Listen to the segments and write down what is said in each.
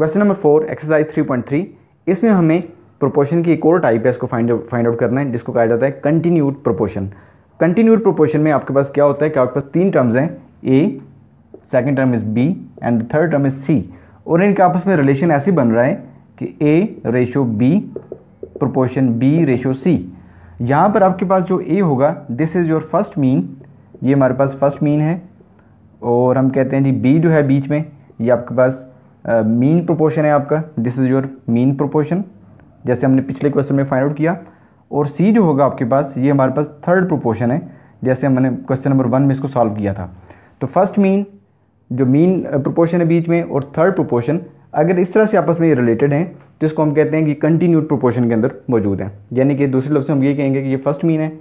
question number four exercise three point three इसमें हमें proportion की एक और टाइप है इसको फाइंड फाइंड आउट करना है जिसको कहा जाता है कंटिन्यूड प्रोपोर्शन कंटिन्यूड प्रोपोर्शन में आपके पास क्या होता है कि आपके पास तीन टर्म्स हैं A second term is B and third term is C और इनके आपस में रिलेशन ऐसी बन रहा है कि A ratio B proportion B ratio C यहाँ पर आपके पास जो ए होगा this is your first mean ये हमारे पास फर्स्ट मीन है और हम कहते हैं जी बी जो है बीच में ये आपके पास मीन प्रोपोर्शन है आपका this is your mean proportion जैसे हमने पिछले क्वेश्चन में फाइंड आउट किया और सी जो होगा आपके पास ये हमारे पास थर्ड प्रोपोर्शन है जैसे हमने क्वेश्चन नंबर वन में इसको सॉल्व किया था तो फर्स्ट मीन जो मीन प्रोपोर्शन है बीच में और थर्ड प्रोपोर्शन अगर इस तरह से आपस में ये रिलेटेड हैं तो इसको हम कहते हैं कि कंटिन्यूड प्रोपोर्शन के अंदर मौजूद हैं यानी कि दूसरे लफ्ज़ से हम ये कहेंगे कि ये फर्स्ट मीन है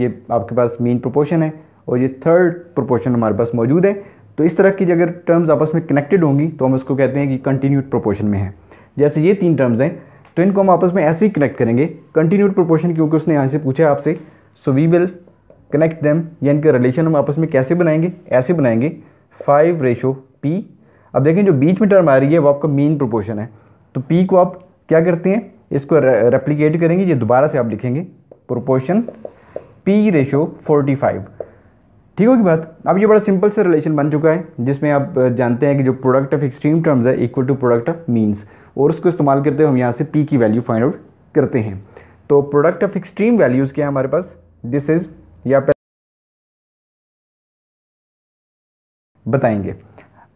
ये आपके पास मीन प्रोपोर्शन है और ये थर्ड प्रोपोर्शन हमारे पास मौजूद है तो इस तरह की अगर टर्म्स आपस में कनेक्टेड होंगी तो हम उसको कहते हैं कि कंटिन्यूड प्रोपोर्शन में है जैसे ये तीन टर्म्स हैं तो इनको हम आपस में ऐसे ही कनेक्ट करेंगे कंटिन्यूड प्रोपोर्शन क्योंकि उसने यहाँ से पूछा आपसे so we will connect them या इनका रिलेशन हम आपस में कैसे बनाएंगे ऐसे बनाएंगे फाइव रेशो पी अब देखें जो बीच में टर्म आ रही है वो आपका मेन प्रोपोर्शन है तो पी को आप क्या करते हैं इसको रेप्लीकेट करेंगे ये दोबारा से आप लिखेंगे proportion P ratio forty five ठीक होगी बात अब ये बड़ा सिंपल सा रिलेशन बन चुका है जिसमें आप जानते हैं कि जो प्रोडक्ट ऑफ एक्सट्रीम टर्म्स है equal to product of means और उसको इस्तेमाल करते हुए हम यहाँ से पी की वैल्यू फाइंड आउट करते हैं तो प्रोडक्ट ऑफ एक्सट्रीम वैल्यूज़ क्या है हमारे पास दिस इज़ या बताएंगे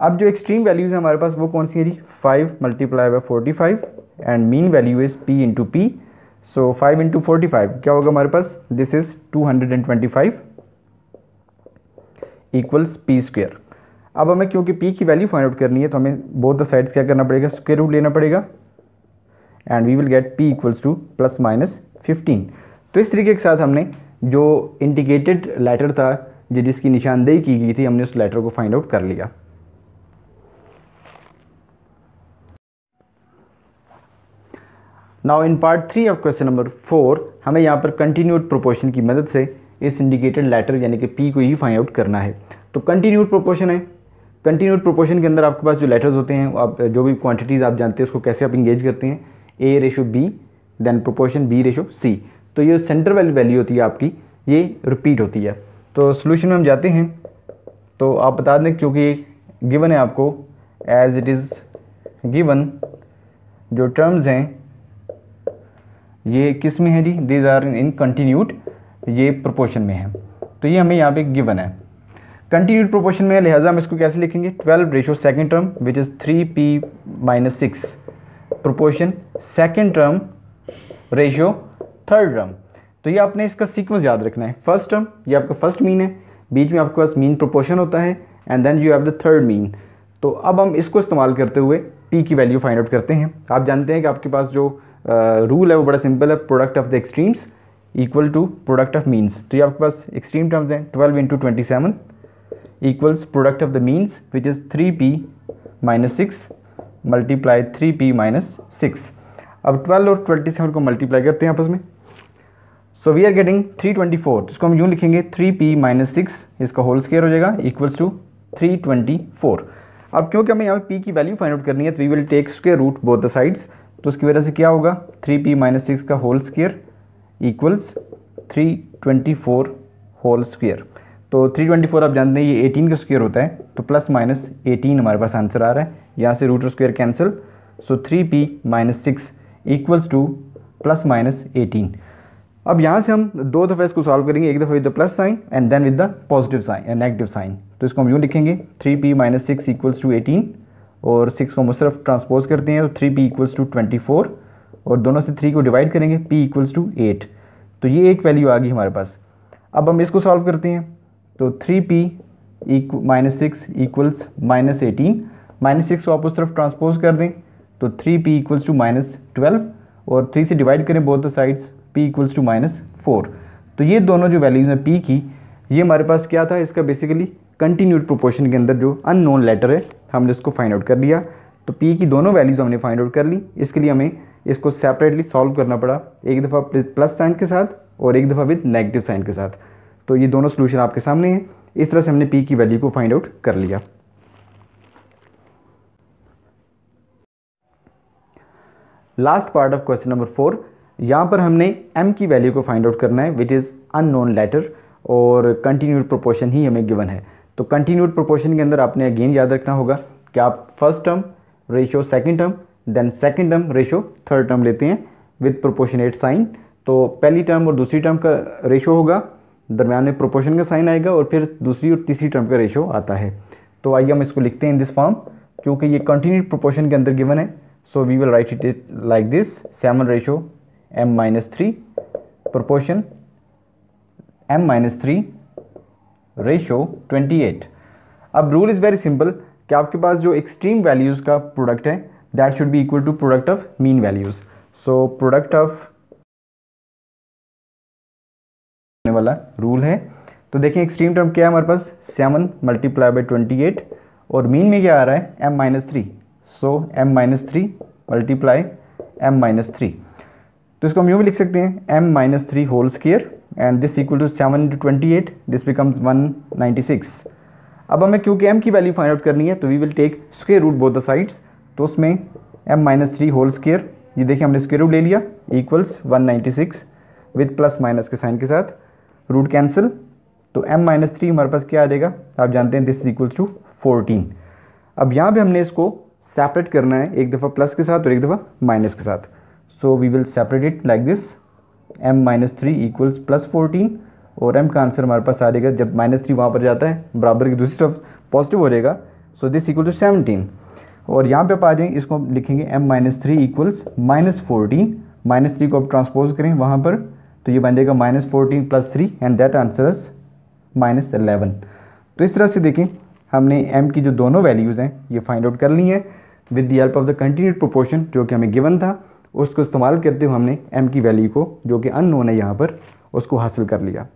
अब जो एक्सट्रीम वैल्यूज़ हैं हमारे पास वो कौन सी है जी five multiply by forty five and mean value is P into P so five into forty five क्या होगा हमारे पास this is two hundred and twenty five equals P square अब हमें क्योंकि पी की वैल्यू फाइंड आउट करनी है तो हमें बोथ द साइड्स क्या करना पड़ेगा स्क्वेयर रूट लेना पड़ेगा and we will get P equals to plus minus fifteen तो इस तरीके के साथ हमने जो इंडिकेटेड लेटर था जो जिसकी निशानदेही की गई थी हमने उस लेटर को फाइंड आउट कर लिया now in part three of question number four हमें यहाँ पर कंटिन्यूड प्रोपोर्शन की मदद से इस इंडिकेटेड लेटर यानी कि पी को ही फाइंड आउट करना है तो कंटिन्यूड प्रोपोर्शन है कंटिन्यूड प्रोपोर्शन के अंदर आपके पास जो लेटर्स होते हैं आप जो भी क्वांटिटीज़ आप जानते हैं उसको कैसे आप इंगेज करते हैं A ratio B then proportion B ratio C तो ये सेंटर वाली वैल्यू होती है आपकी ये रिपीट होती है तो सोल्यूशन में हम जाते हैं तो आप बता दें क्योंकि गिवन है आपको एज इट इज़ गिवन जो टर्म्स हैं ये किस में है जी दीज आर इन कंटिन्यूड ये प्रोपोर्शन में है तो ये हमें यहाँ पे गिवन है कंटिन्यूड प्रोपोर्शन में लिहाजा हम इसको कैसे लिखेंगे twelve ratio second term which is three P minus six proportion second term ratio third term तो ये आपने इसका सीक्वेंस याद रखना है फर्स्ट टर्म ये आपका फर्स्ट मीन है बीच में आपके पास मीन प्रोपोर्शन होता है and then you have the third mean तो अब हम इसको इस्तेमाल करते हुए पी की वैल्यू फाइंड आउट करते हैं आप जानते हैं कि आपके पास जो रूल है वो बड़ा सिंपल है product of the extremes equal to product of means तो ये आपके पास एक्सट्रीम टर्म्स हैं twelve into twenty seven equals product of the means which is three P minus six multiply three P minus six अब twelve और twenty seven को multiply करते हैं आपस में so we are getting three twenty four जिसको हम यूँ लिखेंगे थ्री पी माइनस सिक्स इसका होल स्केयर हो जाएगा equals to three twenty four अब क्योंकि हमें यहाँ पे पी की वैल्यू फाइंड आउट करनी है तो we will take square root both the sides तो उसकी वजह से क्या होगा थ्री पी माइनस सिक्स का whole square equals 324 whole square तो 324 आप जानते हैं ये 18 का स्क्वेयर होता है तो प्लस माइनस 18 हमारे पास आंसर आ रहा है यहाँ से रूट और square cancel so 3p P minus six equals to plus minus eighteen अब यहाँ से हम दो दफ़े इसको सॉल्व करेंगे एक दफ़ा with the plus sign and then with the positive sign and negative sign तो इसको हम यूँ लिखेंगे three P minus six equals to eighteen और सिक्स को हम सिर्फ ट्रांसपोज करते हैं तो three P equals to twenty four और दोनों से थ्री को डिवाइड करेंगे p इक्वल्स टू एट तो ये एक वैल्यू आ गई हमारे पास अब हम इसको सॉल्व करते हैं तो three P minus six equals minus eighteen minus six को आप उस तरफ ट्रांसपोज कर दें तो three P equals to minus twelve और थ्री से डिवाइड करें both the sides P equals to minus four तो ये दोनों जो वैल्यूज़ हैं पी की ये हमारे पास क्या था इसका बेसिकली कंटिन्यूड प्रोपोर्शन के अंदर जो अननोन लेटर है हमने इसको फाइंड आउट कर लिया तो पी की दोनों वैल्यूज़ हमने फाइंड आउट कर ली इसके लिए हमें इसको सेपरेटली सॉल्व करना पड़ा एक दफ़ा प्लस साइन के साथ और एक दफ़ा विद नेगेटिव साइन के साथ तो ये दोनों सोल्यूशन आपके सामने हैं इस तरह से हमने पी की वैल्यू को फाइंड आउट कर लिया last part of question number four यहाँ पर हमने m की वैल्यू को फाइंड आउट करना है विच इज़ अननोन लेटर और कंटिन्यूड प्रोपोर्शन ही हमें गिवन है तो कंटिन्यूड प्रोपोर्शन के अंदर आपने अगेन याद रखना होगा कि आप first term ratio second term then second term ratio third term लेते हैं विद प्रोपोर्शनेट साइन तो पहली टर्म और दूसरी टर्म का रेशो होगा दरम्यान में प्रोपोर्शन का साइन आएगा और फिर दूसरी और तीसरी टर्म का रेशो आता है तो आइए हम इसको लिखते हैं इन दिस फॉर्म क्योंकि ये कंटिन्यू प्रोपोर्शन के अंदर गिवन है so we will write it like this seven ratio m minus three proportion m minus three ratio twenty eight अब रूल इज़ वेरी सिंपल कि आपके पास जो एक्सट्रीम वैल्यूज़ का प्रोडक्ट है that should be equal to product of mean values so product of होने वाला rule है तो देखें एक्सट्रीम टर्म क्या है हमारे पास seven multiply by twenty eight और मीन में क्या आ रहा है m minus three so m minus three multiply m minus three तो इसको हम यूँ भी लिख सकते हैं m minus three whole square and this equal to seven into twenty eight this becomes one ninety six अब हमें क्योंकि m की वैल्यू फाइंड आउट करनी है तो we will take square root both the sides तो उसमें m minus three whole square ये देखिए हमने स्क्वेयर रूट ले लिया इक्वल्स 196 विद प्लस माइनस के साइन के साथ रूट कैंसिल तो m माइनस थ्री हमारे पास क्या आ जाएगा आप जानते हैं this is equals to fourteen अब यहाँ पे हमने इसको सेपरेट करना है एक दफ़ा प्लस के साथ और एक दफ़ा माइनस के साथ so we will separate it like this m minus three equals plus fourteen और m का आंसर हमारे पास आ जाएगा जब माइनस थ्री वहाँ पर जाता है बराबर की दूसरी तरफ पॉजिटिव हो जाएगा so this equal to seventeen और यहाँ पे आप आ जाएंगे इसको लिखेंगे m minus three equals minus fourteen minus three को आप ट्रांसपोज करें वहाँ पर तो ये बन जाएगा minus fourteen plus three and that answer is minus eleven तो इस तरह से देखें हमने एम की जो दोनों वैल्यूज़ हैं ये फाइंड आउट कर ली हैं with the help of the continued proportion जो कि हमें गिवन था उसको इस्तेमाल करते हुए हमने एम की वैल्यू को जो कि अन है यहाँ पर उसको हासिल कर लिया